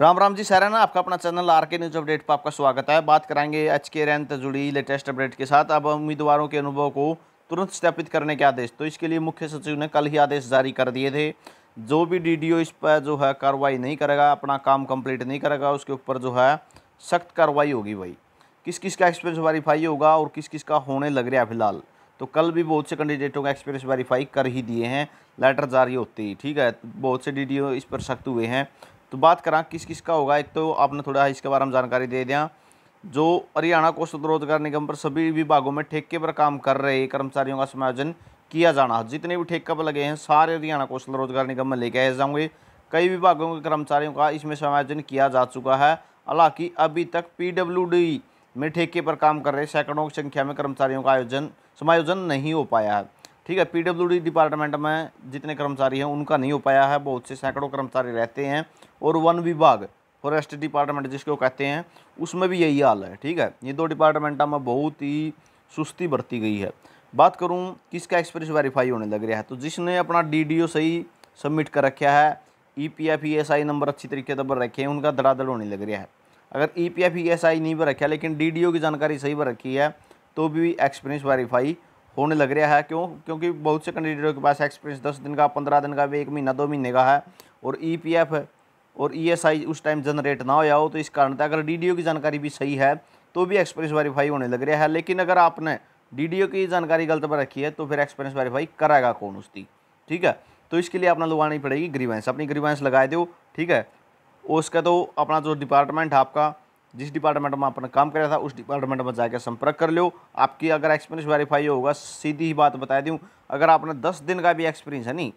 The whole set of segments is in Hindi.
राम राम जी सर है ना आपका अपना channel R K news update पर आपका स्वागत है बात कराएंगे एच के रैंत जुड़ी लेटेस्ट अपडेट के साथ अब उम्मीदवारों के अनुभव को तुरंत स्थापित करने के आदेश तो इसके लिए मुख्य सचिव ने कल ही आदेश जारी कर दिए थे जो भी डी इस पर जो है कार्रवाई नहीं करेगा अपना काम कम्प्लीट नहीं करेगा उसके ऊपर जो है सख्त कार्रवाई होगी भाई किस किस का एक्सपीरियंस वेरीफाई होगा और किस किस का होने लग रहा है फिलहाल तो कल भी बहुत से कैंडिडेटों का एक्सपीरियंस वेरीफाई कर ही दिए हैं लेटर जारी होते ही ठीक है बहुत से डीडीओ इस पर सख्त हुए हैं तो बात करा किस किस का होगा एक तो आपने थोड़ा इसके बारे में जानकारी दे दिया जो हरियाणा कौशल रोजगार निगम पर सभी विभागों में ठेके पर काम कर रहे कर्मचारियों का समायोजन किया जाना जितने भी ठेके पर लगे हैं सारे हरियाणा कौशल रोजगार निगम में लेके आए जाऊंगे कई विभागों के कर्मचारियों का इसमें समायोजन किया जा चुका है हालांकि अभी तक पीडब्ल्यूडी में ठेके पर काम कर रहे सैकड़ों की संख्या में कर्मचारियों का आयोजन समायोजन नहीं हो पाया है ठीक है पीडब्ल्यूडी डिपार्टमेंट में जितने कर्मचारी हैं उनका नहीं हो पाया है बहुत से सैकड़ों कर्मचारी रहते हैं और वन विभाग फॉरेस्ट डिपार्टमेंट जिसको कहते हैं उसमें भी यही हाल है ठीक है ये दो डिपार्टमेंटा में बहुत ही सुस्ती बरती गई है बात करूँ किसका एक्सपीरियंस वेरीफाई होने लग रहा है तो जिसने अपना डी सही सबमिट कर रखा है E P F E S I number अच्छी तरीके से भर रखे हैं उनका धड़ाधड़ होने लग रहा है अगर E P F E S I नहीं भर रखा लेकिन डी डी ओ की जानकारी सही भर रखी है तो भी एक्सपीरियंस वेरीफाई होने लग रहा है क्यों क्योंकि बहुत से कैंडिडेटों के पास एक्सपीरियंस दस दिन का पंद्रह दिन का भी एक महीना दो महीने का है और ई e और ई e उस टाइम जनरेट ना हो हो तो इस कारण अगर डी की जानकारी भी सही है तो भी एक्सपीरियंस वेरीफाई होने लग रहा है लेकिन अगर आपने डी की जानकारी गलत पर रखी है तो फिर एक्सपीरियंस वेरीफाई कराएगा कौन उसकी ठीक है तो इसके लिए अपना लगानी पड़ेगी ग्रीवेंस अपनी ग्रीवेंस लगा दो ठीक है उसका तो अपना जो डिपार्टमेंट है आपका जिस डिपार्टमेंट में आपने काम कराया था उस डिपार्टमेंट में जाकर संपर्क कर लो आपकी अगर एक्सपीरियंस वेरीफाई होगा सीधी ही बात बता दूँ अगर आपने दस दिन का भी एक्सपीरियंस है नहीं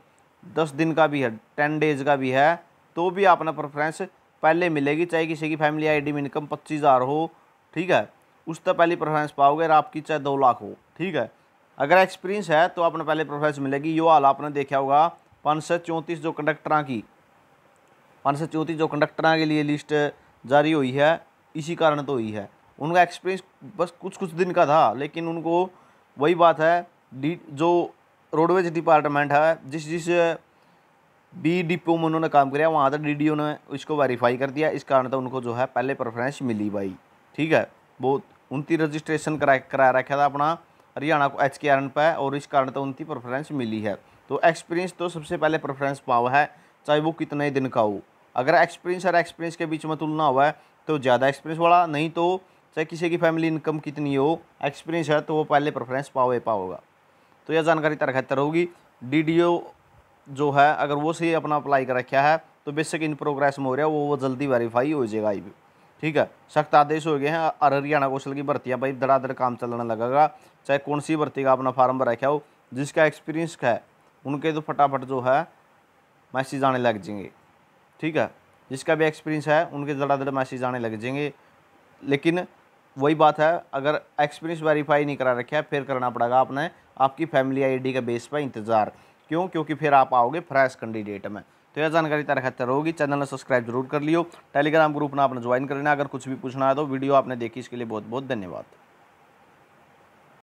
दस दिन का भी है टेन डेज़ का भी है तो भी आपने प्रेफरेंस पहले मिलेगी चाहे किसी की फैमिली आईडी में इनकम पच्चीस हज़ार हो ठीक है उस तक पहली प्रेफरेंस पाओगे अगर आपकी चाहे दो लाख हो ठीक है अगर एक्सपीरियंस है तो आपने पहले प्रेफरेंस मिलेगी यो हाल आपने देखा होगा पाँच सौ चौंतीस जो कंडक्टर की पाँच सौ चौंतीस जो कंडक्टर के लिए लिस्ट जारी हुई है इसी कारण तो हुई है उनका एक्सपीरियंस बस कुछ कुछ दिन का था लेकिन उनको वही बात है डी जो रोडवेज डिपार्टमेंट है जिस जिस बी डिपो में उन्होंने काम किया वहाँ तक डी ने इसको वेरीफाई कर दिया इस कारण तो उनको जो है पहले प्रेफरेंस मिली भाई ठीक है वो उनती रजिस्ट्रेशन करा करा रखा था अपना हरियाणा को एच के आर एन पर और इस कारण तो उनती प्रेफरेंस मिली है तो एक्सपीरियंस तो सबसे पहले प्रेफरेंस पाओ है चाहे वो कितने दिन का हो अगर एक्सपीरियंस और एक्सपीरियंस के बीच में तुलना हुआ है तो ज़्यादा एक्सपीरियंस वाला नहीं तो चाहे किसी की फैमिली इनकम कितनी हो एक्सपीरियंस है तो वो पहले प्रेफरेंस पाओ पावे पाओगा तो यह जानकारी तरह बेहतर होगी डी जो है अगर वो सही अपना अप्लाई कर रखा है तो बेसिक इन प्रोग्रेस में हो रहा है वो वो जल्दी वेरीफाई हो जाएगा आई भी ठीक है सख्त आदेश हो गए हैं और हरियाणा कौशल की भर्तियाँ भाई धड़ाधड़ काम चलने लगेगा चाहे कौन सी भर्ती का अपना फार्म भर रखा हो जिसका एक्सपीरियंस है उनके तो फटाफट जो है मैसेज आने लग जाएंगे ठीक है जिसका भी एक्सपीरियंस है उनके धड़ाधड़ मैसेज आने लग जाएंगे लेकिन वही बात है अगर एक्सपीरियंस वेरीफाई नहीं करा रखा है फिर करना पड़ेगा आपने आपकी फैमिली आईडी के बेस पर इंतज़ार क्यों क्योंकि फिर आप आओगे फ्रेश कैंडिडेट में तो यह जानकारी तरह खतर होगी चैनल ने सब्सक्राइब जरूर कर लियो टेलीग्राम ग्रुप ने आपने ज्वाइन कर लेना अगर कुछ भी पूछना है तो वीडियो आपने देखी इसके लिए बहुत बहुत धन्यवाद